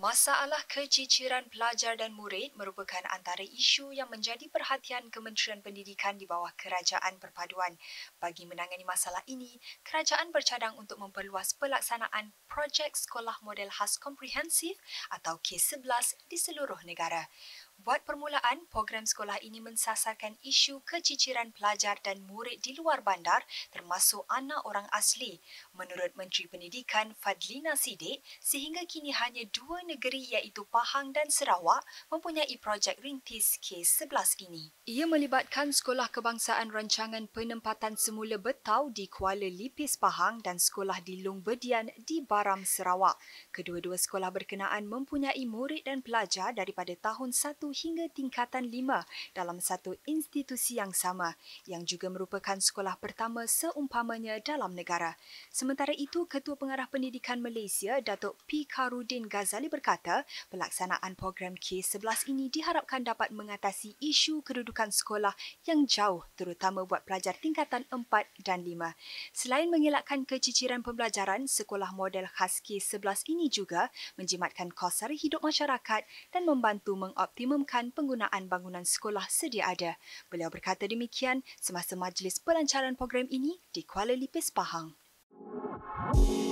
Masalah keciciran pelajar dan murid merupakan antara isu yang menjadi perhatian Kementerian Pendidikan di bawah Kerajaan Perpaduan. Bagi menangani masalah ini, kerajaan bercadang untuk memperluas pelaksanaan projek sekolah model khas komprehensif atau K11 di seluruh negara. Buat permulaan, program sekolah ini mensasarkan isu keciciran pelajar dan murid di luar bandar termasuk anak orang asli. Menurut Menteri Pendidikan Fadlina Sidik, sehingga kini hanya dua negeri iaitu Pahang dan Sarawak mempunyai projek Rintis K11 ini. Ia melibatkan Sekolah Kebangsaan Rancangan Penempatan Semula Betau di Kuala Lipis Pahang dan Sekolah di Lung Bedian di Baram Sarawak. Kedua-dua sekolah berkenaan mempunyai murid dan pelajar daripada tahun 1 hingga tingkatan 5 dalam satu institusi yang sama yang juga merupakan sekolah pertama seumpamanya dalam negara. Sementara itu, Ketua Pengarah Pendidikan Malaysia, Datuk P. Karudin Ghazali ber- berkata, pelaksanaan program K11 ini diharapkan dapat mengatasi isu kedudukan sekolah yang jauh terutama buat pelajar tingkatan 4 dan 5. Selain mengelakkan keciciran pembelajaran, sekolah model khas K11 ini juga menjimatkan kos sara hidup masyarakat dan membantu mengoptimumkan penggunaan bangunan sekolah sedia ada. Beliau berkata demikian semasa majlis pelancaran program ini di Kuala Lipis, Pahang. Música